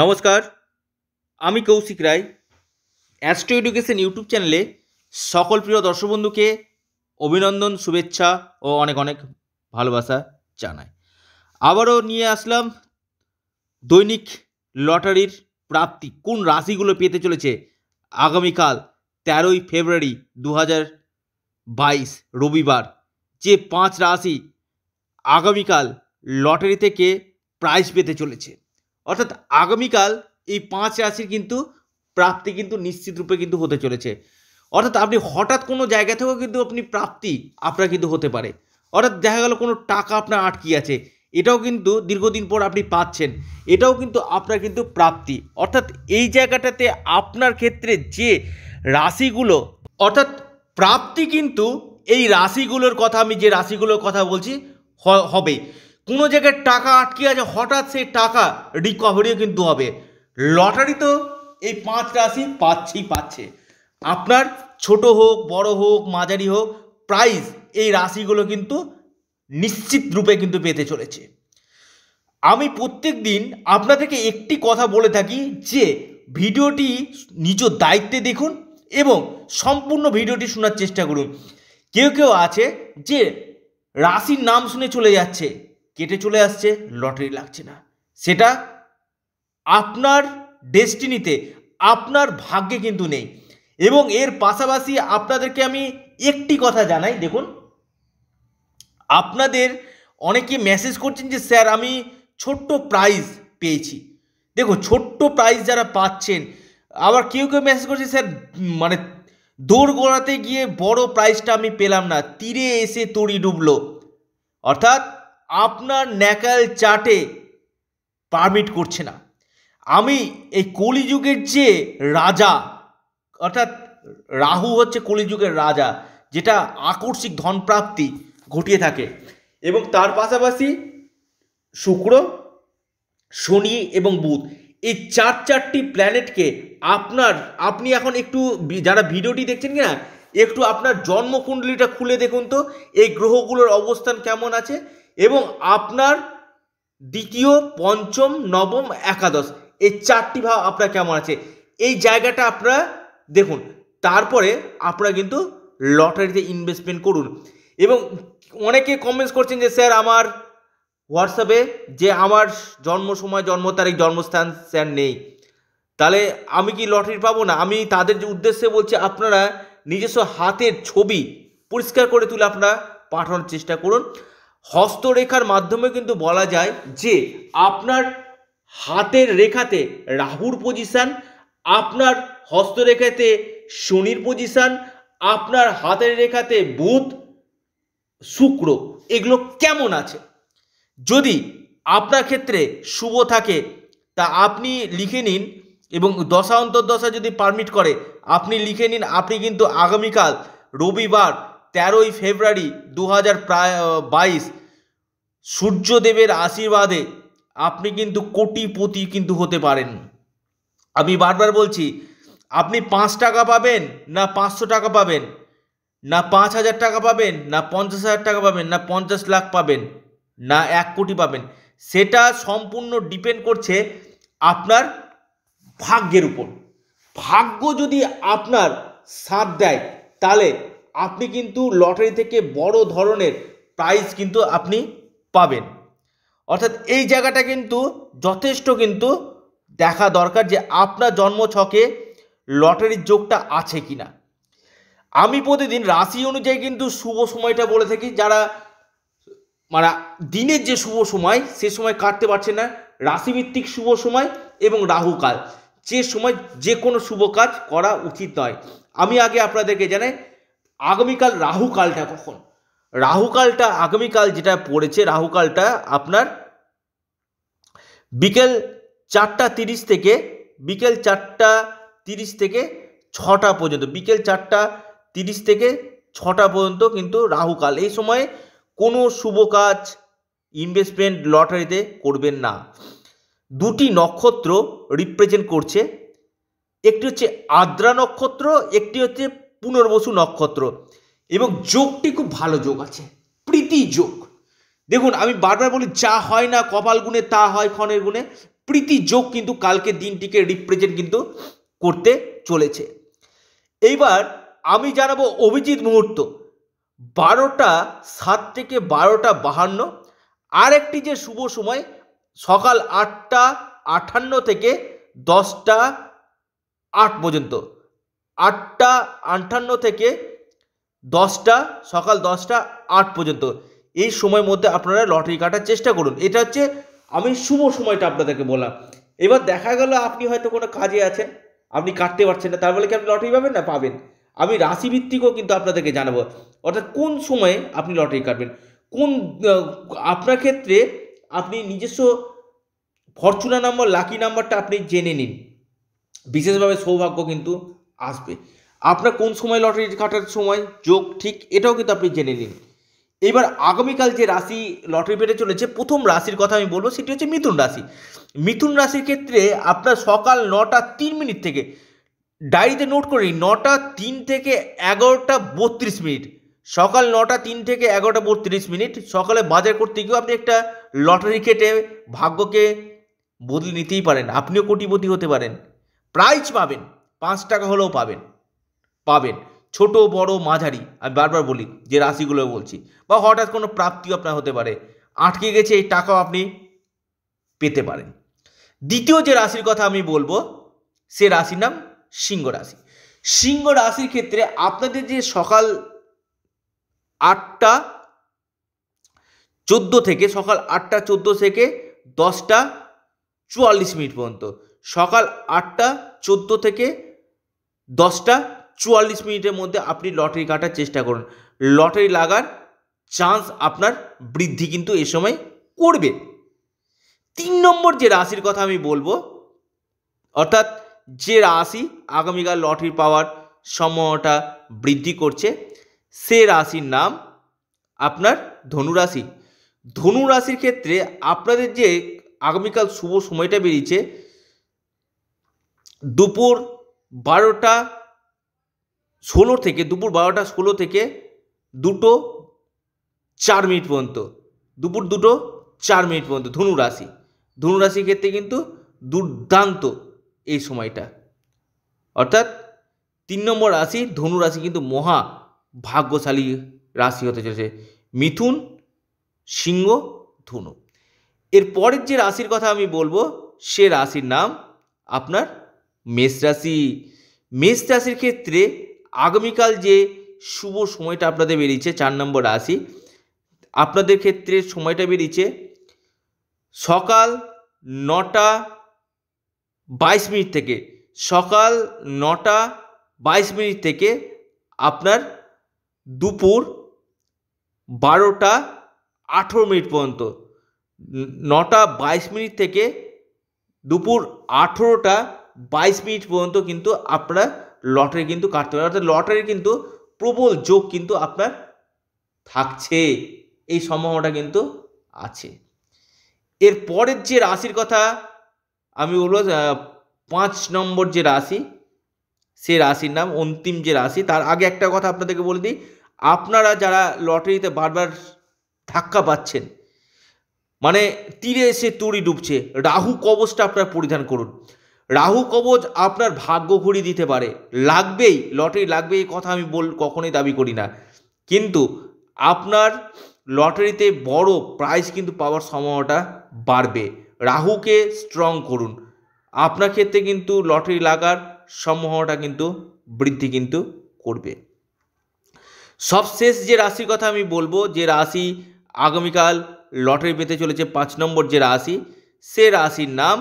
নমস্কার আমি Koushik Roy astro education YouTube চ্যানেলে সকল প্রিয় দর্শক বন্ধুকে অভিনন্দন শুভেচ্ছা ও অনেক অনেক ভালোবাসা জানাই আবারও নিয়ে আসলাম দৈনিক লটারির প্রাপ্তি কোন রাশিগুলো পেতে চলেছে আগামীকাল তেরোই ফেব্রুয়ারি দু বাইশ রবিবার যে পাঁচ রাশি আগামীকাল লটারি থেকে প্রাইজ পেতে চলেছে অর্থাৎ আগামীকাল এই পাঁচ রাশির কিন্তু প্রাপ্তি কিন্তু নিশ্চিত রূপে কিন্তু হতে চলেছে অর্থাৎ আপনি হঠাৎ কোনো জায়গা থেকেও কিন্তু আপনি প্রাপ্তি আপনার কিন্তু হতে পারে অর্থাৎ দেখা গেল কোনো টাকা আপনার আটকি আছে এটাও কিন্তু দীর্ঘদিন পর আপনি পাচ্ছেন এটাও কিন্তু আপনার কিন্তু প্রাপ্তি অর্থাৎ এই জায়গাটাতে আপনার ক্ষেত্রে যে রাশিগুলো অর্থাৎ প্রাপ্তি কিন্তু এই রাশিগুলোর কথা আমি যে রাশিগুলোর কথা বলছি হবে কোনো জায়গায় টাকা আটকে আছে হঠাৎ সেই টাকা রিকভারিও কিন্তু হবে লটারি তো এই পাঁচ রাশি পাচ্ছেই পাচ্ছে আপনার ছোট হোক বড় হোক মাঝারি হোক প্রাইজ এই রাশিগুলো কিন্তু নিশ্চিত রূপে কিন্তু পেতে চলেছে আমি প্রত্যেক দিন আপনাদেরকে একটি কথা বলে থাকি যে ভিডিওটি নিজ দায়িত্বে দেখুন এবং সম্পূর্ণ ভিডিওটি শোনার চেষ্টা করুন কেউ কেউ আছে যে রাশির নাম শুনে চলে যাচ্ছে কেটে চলে আসছে লটারি লাগছে না সেটা আপনার ডেস্টিনিতে আপনার ভাগ্যে কিন্তু নেই এবং এর পাশাপাশি আপনাদেরকে আমি একটি কথা জানাই দেখুন আপনাদের অনেকে মেসেজ করছেন যে স্যার আমি ছোট্ট প্রাইজ পেয়েছি দেখো ছোট্ট প্রাইজ যারা পাচ্ছেন আবার কেউ কেউ মেসেজ করছে স্যার মানে দৌড় গড়াতে গিয়ে বড় প্রাইজটা আমি পেলাম না তীরে এসে তড়ি ডুবলো অর্থাৎ আপনার ন্যাকাল চাটে পারমিট করছে না আমি এই কলিযুগের যে রাজা অর্থাৎ রাহু হচ্ছে কলিযুগের রাজা যেটা আকর্ষিক ধনপ্রাপ্তি ঘটিয়ে থাকে এবং তার পাশাপাশি শুক্র শনি এবং বুধ এই চার চারটি প্ল্যানেটকে আপনার আপনি এখন একটু যারা ভিডিওটি দেখছেন কিনা একটু আপনার জন্মকুণ্ডলিটা খুলে দেখুন তো এই গ্রহগুলোর অবস্থান কেমন আছে এবং আপনার দ্বিতীয় পঞ্চম নবম একাদশ এই চারটি ভাব আপনার কেমন আছে এই জায়গাটা আপনারা দেখুন তারপরে আপনারা কিন্তু লটারিতে ইনভেস্টমেন্ট করুন এবং অনেকে কমেন্টস করছেন যে স্যার আমার হোয়াটসঅ্যাপে যে আমার জন্ম সময় জন্ম তারিখ জন্মস্থান স্যার নেই তাহলে আমি কি লটারি পাবো না আমি তাদের যে উদ্দেশ্যে বলছি আপনারা নিজস্ব হাতের ছবি পরিষ্কার করে তুলে আপনারা পাঠানোর চেষ্টা করুন হস্তরেখার মাধ্যমে কিন্তু বলা যায় যে আপনার হাতের রেখাতে রাহুর পজিশান আপনার হস্তরেখাতে শনির পজিশান আপনার হাতের রেখাতে বুধ শুক্র এগুলো কেমন আছে যদি আপনার ক্ষেত্রে শুভ থাকে তা আপনি লিখে নিন এবং দশা অন্তর্দশা যদি পারমিট করে আপনি লিখে নিন আপনি কিন্তু আগামীকাল রবিবার তেরোই ফেব্রুয়ারি দু হাজার প্রায় বাইশ সূর্যদেবের আশীর্বাদে আপনি কিন্তু কোটিপতি কিন্তু হতে পারেন আমি বারবার বলছি আপনি পাঁচ টাকা পাবেন না পাঁচশো টাকা পাবেন না পাঁচ হাজার টাকা পাবেন না পঞ্চাশ হাজার টাকা পাবেন না পঞ্চাশ লাখ পাবেন না এক কোটি পাবেন সেটা সম্পূর্ণ ডিপেন্ড করছে আপনার ভাগ্যের উপর ভাগ্য যদি আপনার সাথ দেয় তাহলে আপনি কিন্তু লটারি থেকে বড় ধরনের প্রাইজ কিন্তু আপনি পাবেন অর্থাৎ এই জায়গাটা কিন্তু যথেষ্ট কিন্তু দেখা দরকার যে আপনার জন্ম ছকে লটারির যোগটা আছে কি না আমি প্রতিদিন রাশি অনুযায়ী কিন্তু শুভ সময়টা বলে থাকি যারা মানে দিনের যে শুভ সময় সে সময় কাটতে পারছে না রাশিভিত্তিক শুভ সময় এবং রাহুকাল যে সময় যে কোনো শুভ কাজ করা উচিত নয় আমি আগে আপনাদেরকে জানাই আগামীকাল রাহুকালটা কখন রাহুকালটা আগামীকাল যেটা পড়েছে রাহুকালটা আপনার বিকেল চারটা তিরিশ থেকে বিকেল চারটা তিরিশ থেকে ছটা পর্যন্ত বিকেল চারটা তিরিশ থেকে ছটা পর্যন্ত কিন্তু রাহুকাল এই সময়ে কোনো শুভ কাজ ইনভেস্টমেন্ট লটারিতে করবেন না দুটি নক্ষত্র রিপ্রেজেন্ট করছে একটি হচ্ছে আদ্রা নক্ষত্র একটি হচ্ছে পুনর্বসু নক্ষত্র এবং যোগটি খুব ভালো যোগ আছে প্রীতি যোগ দেখুন আমি বারবার বলি যা হয় না কপাল গুণে তা হয় ক্ষণের গুণে প্রীতি যোগ কিন্তু কালকে দিনটিকে রিপ্রেজেন্ট কিন্তু করতে চলেছে এইবার আমি জানাবো অভিজিৎ মুহূর্ত বারোটা সাত থেকে বারোটা বাহান্ন আর একটি যে শুভ সময় সকাল আটটা আটান্ন থেকে দশটা আট পর্যন্ত আটটা আঠান্ন থেকে দশটা সকাল দশটা আট পর্যন্ত এই সময়ের মধ্যে আপনারা লটারি কাটার চেষ্টা করুন এটা হচ্ছে আমি শুভ সময়টা আপনাদেরকে বললাম এবার দেখা গেল আপনি হয়তো কোনো কাজে আছেন আপনি কাটতে পারছেন না তার বলে কি আপনি লটারি পাবেন না পাবেন আমি রাশিভিত্তিকও কিন্তু আপনাদেরকে জানাবো অর্থাৎ কোন সময়ে আপনি লটারি কাটবেন কোন আপনার ক্ষেত্রে আপনি নিজস্ব ফরচুনা নাম্বার লাকি নাম্বারটা আপনি জেনে নিন বিশেষভাবে সৌভাগ্য কিন্তু আসবে আপনার কোন সময় লটারি কাটার সময় যোগ ঠিক এটাও কিন্তু আপনি জেনে নিন এবার আগামীকাল যে রাশি লটারি পেটে চলেছে প্রথম রাশির কথা আমি বলবো সেটি হচ্ছে মিথুন রাশি মিথুন রাশির ক্ষেত্রে আপনার সকাল নটা তিন মিনিট থেকে ডায়েরিতে নোট করে নটা তিন থেকে এগারোটা বত্রিশ মিনিট সকাল নটা তিন থেকে এগারোটা বত্রিশ মিনিট সকালে বাজার করতে গিয়েও আপনি একটা লটারি কেটে ভাগ্যকে বদলে নিতেই পারেন আপনিও কোটিপতি হতে পারেন প্রাইজ পাবেন পাঁচ টাকা হলেও পাবেন পাবেন ছোট বড় মাঝারি আমি বারবার বলি যে রাশিগুলো বলছি বা হঠাৎ কোনো প্রাপ্তিও আপনার হতে পারে আটকে গেছে এই টাকাও আপনি পেতে পারেন দ্বিতীয় যে রাশির কথা আমি বলবো সে রাশির নাম সিংহ রাশি সিংহ রাশির ক্ষেত্রে আপনাদের যে সকাল আটটা চোদ্দ থেকে সকাল আটটা চোদ্দ থেকে দশটা চুয়াল্লিশ মিনিট পর্যন্ত সকাল আটটা চোদ্দ থেকে দশটা চুয়াল্লিশ মিনিটের মধ্যে আপনি লটারি কাটার চেষ্টা করুন লটারি লাগার চান্স আপনার বৃদ্ধি কিন্তু এ সময় করবে তিন নম্বর যে রাশির কথা আমি বলবো অর্থাৎ যে রাশি আগামীকাল লটারি পাওয়ার সময়টা বৃদ্ধি করছে সে রাশির নাম আপনার ধনুরাশি ধনুরাশির ক্ষেত্রে আপনাদের যে আগামীকাল শুভ সময়টা বেরিয়েছে দুপুর বারোটা ষোলো থেকে দুপুর বারোটা ষোলো থেকে দুটো চার মিনিট পর্যন্ত দুপুর দুটো চার মিনিট পর্যন্ত ধনুরাশি ধনুরাশির ক্ষেত্রে কিন্তু দুর্দান্ত এই সময়টা অর্থাৎ তিন নম্বর রাশি ধনুরাশি কিন্তু মহা ভাগ্যশালী রাশি হতে চলেছে মিথুন সিংহ ধনু এর পরের যে রাশির কথা আমি বলবো সে রাশির নাম আপনার মেষ রাশি মেষ রাশির ক্ষেত্রে আগামীকাল যে শুভ সময়টা আপনাদের বেরিয়েছে চার নম্বর রাশি আপনাদের ক্ষেত্রে সময়টা বেরিয়েছে সকাল নটা বাইশ মিনিট থেকে সকাল নটা বাইশ মিনিট থেকে আপনার দুপুর বারোটা আঠেরো মিনিট পর্যন্ত নটা বাইশ মিনিট থেকে দুপুর আঠেরোটা বাইশ মিনিট পর্যন্ত কিন্তু আপনারা লটারি কিন্তু কাটতে পারে অর্থাৎ লটারির কিন্তু প্রবল যোগ কিন্তু আপনার থাকছে এই সম্ভাবনাটা কিন্তু আছে এর পরের যে রাশির কথা আমি বলবো পাঁচ নম্বর যে রাশি সে রাশির নাম অন্তিম যে রাশি তার আগে একটা কথা আপনাদেরকে বলে দিই আপনারা যারা লটারিতে বারবার ধাক্কা পাচ্ছেন মানে তীরে এসে তুড়ি ডুবছে রাহু কবচটা আপনার পরিধান করুন রাহু কবচ আপনার ভাগ্য ঘুরিয়ে দিতে পারে লাগবেই লটারি লাগবে এই কথা আমি বল কখনোই দাবি করি না কিন্তু আপনার লটারিতে বড় প্রাইজ কিন্তু পাওয়ার সম্ভাবনাটা বাড়বে রাহুকে স্ট্রং করুন আপনার ক্ষেত্রে কিন্তু লটারি লাগার সম্ভাবনাটা কিন্তু বৃদ্ধি কিন্তু করবে সবশেষ যে রাশির কথা আমি বলবো যে রাশি আগামীকাল লটারি পেতে চলেছে পাঁচ নম্বর যে রাশি সে রাশির নাম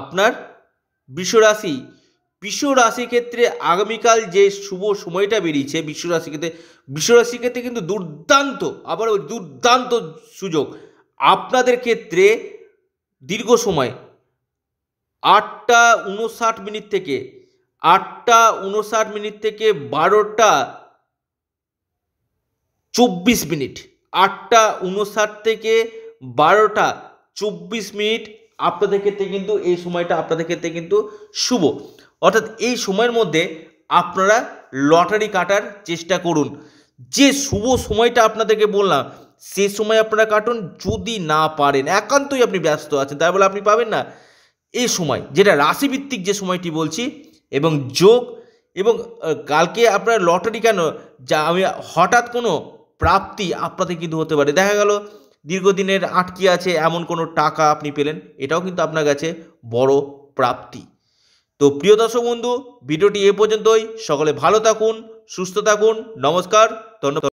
আপনার বিশ্বরাশি বিশ্বরাশি ক্ষেত্রে আগামীকাল যে শুভ সময়টা বেরিয়েছে বিশ্বরাশি ক্ষেত্রে বিশ্বরাশি ক্ষেত্রে কিন্তু দুর্দান্ত আবার দুর্দান্ত সুযোগ আপনাদের ক্ষেত্রে দীর্ঘ সময় আটটা উনষাট মিনিট থেকে আটটা উনষাট মিনিট থেকে বারোটা চব্বিশ মিনিট আটটা উনষাট থেকে বারোটা চব্বিশ মিনিট আপনাদের ক্ষেত্রে কিন্তু এই সময়টা আপনাদের ক্ষেত্রে কিন্তু শুভ অর্থাৎ এই সময়ের মধ্যে আপনারা লটারি কাটার চেষ্টা করুন যে শুভ সময়টা আপনাদেরকে বললাম সে সময় আপনারা কাটুন যদি না পারেন একান্তই আপনি ব্যস্ত আছেন তাই বলে আপনি পাবেন না এই সময় যেটা রাশিভিত্তিক যে সময়টি বলছি এবং যোগ এবং কালকে আপনার লটারি কেন যা আমি হঠাৎ কোনো প্রাপ্তি আপনাদের কিন্তু হতে পারে দেখা গেল দীর্ঘদিনের আটকে আছে এমন কোনো টাকা আপনি পেলেন এটাও কিন্তু আপনার কাছে বড় প্রাপ্তি তো প্রিয় দর্শক বন্ধু ভিডিওটি এ পর্যন্তই সকলে ভালো থাকুন সুস্থ থাকুন নমস্কার ধন্যবাদ